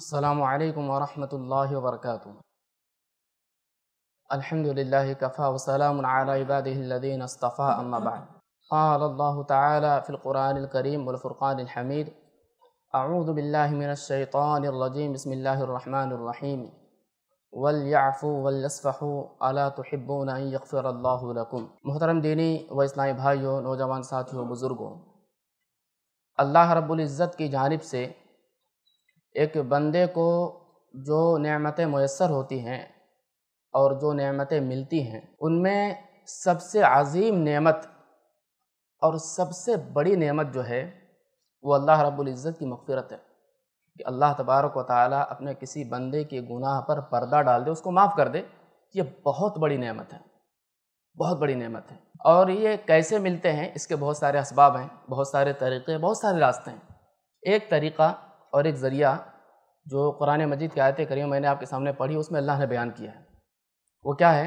अल्लाम वरहमल वर्क अलहमदिल्ला कफ़ा वसलामबादीन अस्तफ़ा अम्माबाद قال الله تعالى في القرآن الكريم والفرقان الحميد أعوذ بالله من الشيطان الرجيم بسم الله الرحمن الرحيم वलयाफ़ू वलसफ़ू अला तहब्बून यकफ़र लकुम मोहतरम दीनी व इस्लामी भाइयों नौजवान साथियों बुज़ुर्गों अल्लाह रब्बुल इज़्ज़त की जानब से एक बंदे को जो नमतें मैसर होती हैं और जो नमतें मिलती हैं उनमें सबसे अजीम नमत और सबसे बड़ी नमत जो है वो अल्लाह रब्बुल की मफ़रत है कि अल्लाह तबारक व ताली अपने किसी बंदे के गुनाह पर पर्दा डाल दे उसको माफ़ कर दे ये बहुत बड़ी नमत है बहुत बड़ी नमत है और ये कैसे मिलते हैं इसके बहुत सारे इसबाब हैं बहुत सारे तरीक़े बहुत सारे रास्ते हैं एक तरीक़ा और एक ज़रिया जो कुरान मजीद की आयत करी मैंने आपके सामने पढ़ी उसमें अल्लाह ने बयान किया है वो क्या है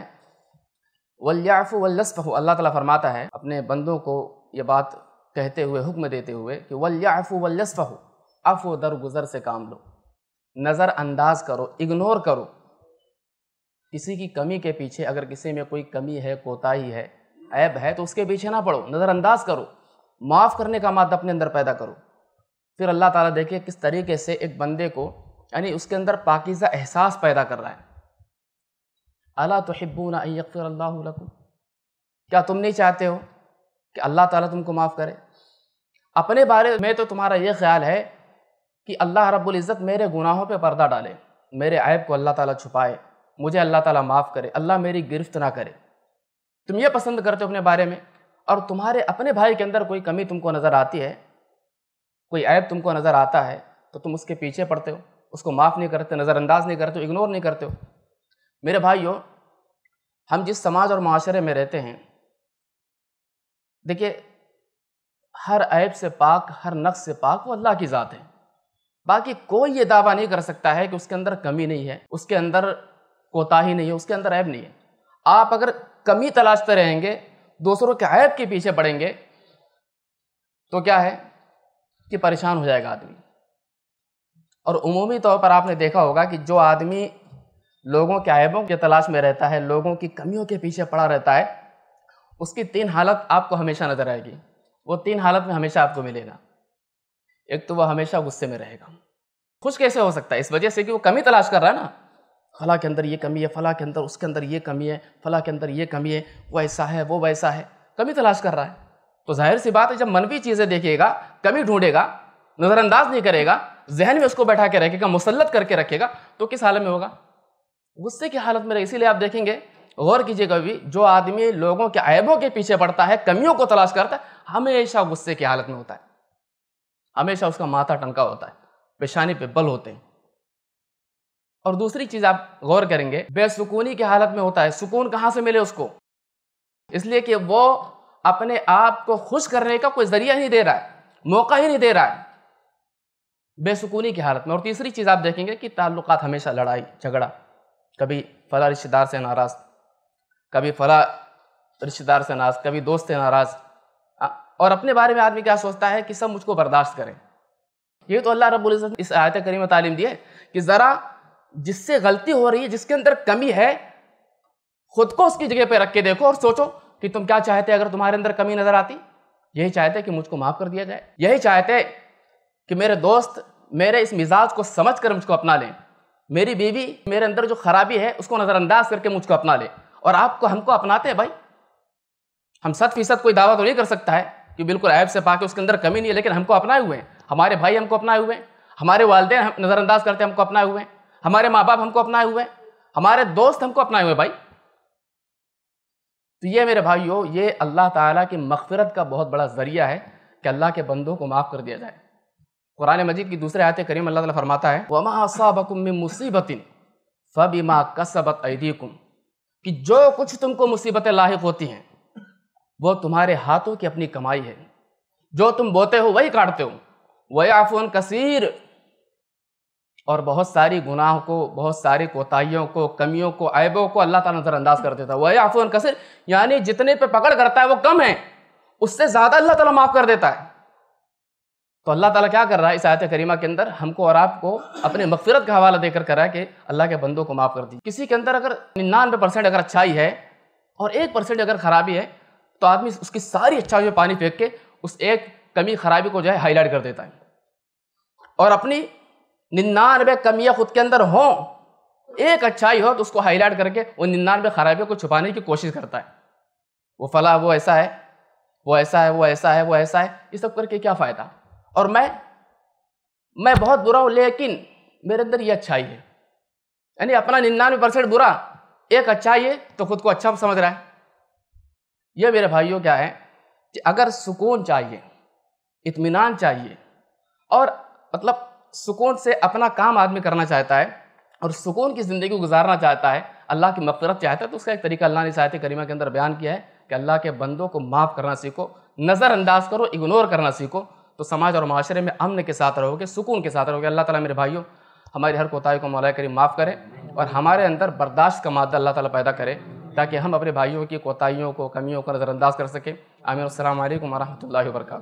वल्याफ़ वल्लसफ़ अल्लाह ताला फरमाता है अपने बंदों को ये बात कहते हुए हुक्म देते हुए कि वल्याफ़ वल्लसफ़ अफ़ दरगुजर से काम लो नज़रअंदाज करो इग्नोर करो किसी की कमी के पीछे अगर किसी में कोई कमी है कोताही है ऐब है तो उसके पीछे ना पड़ो नज़रअंदाज करो माफ़ करने का मादा अपने अंदर पैदा करो फिर अल्लाह ताला देखे किस तरीके से एक बंदे को यानी उसके अंदर पाकिज़ा एहसास पैदा कर रहा है अला तो हिब्बून यकफ़िर अल्लाह क्या तुम नहीं चाहते हो कि अल्लाह ताला तुमको माफ़ करे अपने बारे में तो तुम्हारा ये ख्याल है कि अल्लाह रब्बुल इज़्ज़त मेरे गुनाहों पर पर्दा डाले मेरे ऐब को अल्लाह ताला छुपाए मुझे अल्लाह ताला माफ़ करे अल्लाह मेरी गिरफ्त ना करे तुम ये पसंद करते हो अपने बारे में और तुम्हारे अपने भाई के अंदर कोई कमी तुमको नज़र आती है कोई ऐप तुमको नज़र आता है तो तुम उसके पीछे पड़ते हो उसको माफ़ नहीं करते नज़रअंदाज नहीं करते हो इग्नोर नहीं करते हो मेरे भाइयों हम जिस समाज और माशरे में रहते हैं देखिए हर ऐब से पाक हर नक्श से पाक वो अल्लाह की ज़ात है बाकी कोई ये दावा नहीं कर सकता है कि उसके अंदर कमी नहीं है उसके अंदर कोताही नहीं है उसके अंदर ऐब नहीं है आप अगर कमी तलाशते रहेंगे दूसरों के ऐब के पीछे पड़ेंगे तो क्या है कि परेशान हो जाएगा आदमी और उमूमी तौर पर आपने देखा होगा कि जो आदमी लोगों के आयबों की तलाश में रहता है लोगों की कमियों के पीछे पड़ा रहता है उसकी तीन हालत आपको हमेशा नज़र आएगी वो तीन हालत में हमेशा आपको मिलेगा एक तो वह हमेशा गुस्से में रहेगा खुश कैसे हो सकता है इस वजह से कि वो कमी तलाश कर रहा है ना फला के अंदर ये कमी है फला के अंदर उसके अंदर ये कमी है फला के अंदर ये कमी है वो ऐसा है वो वैसा है कमी तलाश कर रहा है तो जाहिर सी बात है जब मनवी चीज़ें देखेगा कमी ढूंढेगा नज़रअंदाज नहीं करेगा जहन में उसको बैठा के रखेगा मुसलत करके रखेगा तो किस हालत में होगा गुस्से की हालत में इसीलिए आप देखेंगे गौर कीजिए कभी जो आदमी लोगों के ऐबों के पीछे पड़ता है कमियों को तलाश करता है हमेशा गुस्से की हालत में होता है हमेशा उसका माथा टंका होता है पेशानी पे बल होते हैं और दूसरी चीज़ आप गौर करेंगे बेसुकूनी की हालत में होता है सुकून कहाँ से मिले उसको इसलिए कि वो अपने आप को खुश करने का कोई जरिया नहीं दे रहा है मौका ही नहीं दे रहा है बेसुकूनी की हालत में और तीसरी चीज़ आप देखेंगे कि ताल्लुक हमेशा लड़ाई झगड़ा कभी फला रिश्तेदार से नाराज़ कभी फला रिश्तेदार से नाराज़ कभी दोस्त से नाराज़ और अपने बारे में आदमी क्या सोचता है कि सब मुझको बर्दाश्त करें ये तो अल्लाह रबुल्ज़त इस आयत करीम तालीम दिए कि ज़रा जिससे गलती हो रही है जिसके अंदर कमी है खुद को उसकी जगह पर रख के देखो और सोचो कि तुम क्या चाहते अगर तुम्हारे अंदर कमी नजर आती यही चाहते कि मुझको माफ़ कर दिया जाए यही चाहते कि मेरे दोस्त मेरे इस मिजाज को समझ कर मुझको अपना लें मेरी बीवी मेरे अंदर जो खराबी है उसको नज़रअंदाज करके मुझको अपना ले और आपको हमको अपनाते हैं भाई हम सत फीसद कोई दावा तो नहीं कर सकता है कि बिल्कुल ऐप से पाके उसके अंदर कमी नहीं है लेकिन हमको अपनाए हुए हैं हमारे भाई हमको अपनाए हुए हैं हमारे वालदे हम नज़रअंदाज करते हमको अपनाए हुए हैं हमारे माँ बाप हमको अपनाए हुए हैं हमारे दोस्त हमको अपनाए हुए भाई तो ये मेरे भाइयों ये अल्लाह ताला की मगफरत का बहुत बड़ा ज़रिया है कि अल्लाह के बंदों को माफ़ कर दिया जाए कुरान मजीद की दूसरे आयत करीम अल्लाह ताला फरमाता है वमा असाबकुम में मुसीबतिन फ़बिमा कसबत ऐदीकुम कि जो कुछ तुमको मुसीबतें लाक होती हैं वो तुम्हारे हाथों की अपनी कमाई है जो तुम बोते हो वही काटते हो वही आफून कसीर और बहुत सारी गुनाह को बहुत सारी कोताहियों को कमियों को ऐबों को अल्लाह ताला नज़रअंदाज कर देता है वह आफून कसर यानी जितने पे पकड़ करता है वो कम है उससे ज़्यादा अल्लाह ताला माफ़ कर देता है तो अल्लाह ताला क्या कर रहा है इस आयत करीमा के अंदर हमको और आपको अपने मफफरत का हवाला देकर कर रहा है कि अल्लाह के बंदों को माफ़ कर दी किसी के अंदर अगर निन्यानवे परसेंट अगर अच्छाई है और एक परसेंट अगर ख़राबी है तो आदमी उसकी सारी अच्छाई में पानी फेंक के उस एक कमी खराबी को जो है हाईलाइट कर देता है और अपनी निन्यानवे कमियाँ खुद के अंदर हों एक अच्छाई हो तो उसको हाईलाइट करके वो निन्यानवे खराबियों को छुपाने की कोशिश करता है वो फला वो ऐसा है वो ऐसा है वो ऐसा है वो ऐसा है ये सब करके क्या फ़ायदा और मैं मैं बहुत बुरा हूँ लेकिन मेरे अंदर ये अच्छाई है यानी अपना निन्यानवे परसेंट बुरा एक अच्छाई है तो खुद को अच्छा समझ रहा है यह मेरे भाइयों क्या है कि अगर सुकून चाहिए इत्मीनान चाहिए और मतलब सुकून से अपना काम आदमी करना चाहता है और सुकून की ज़िंदगी गुजारना चाहता है अल्लाह की मफरत चाहता है तो उसका एक तरीका अल्लाह ने साहित करीमा के अंदर बयान किया है कि अल्लाह के बंदों को माफ़ करना सीखो नज़रअंदाज करो इग्नोर करना सीखो तो समाज और माशरे में अमन के साथ रहोगे सुकून के साथ रहोगे अल्लाह ताला मेरे भाइयों हमारी हर कोताही को मौल करी माफ़ करें और हमारे अंदर बर्दाश्त का मादा अल्लाह ताला पैदा करे ताकि हम अपने भाइयों की कोताहीियों को कमियों को नज़रअंदाज कर सकें आमिर अल्लाम वरहमल वर्का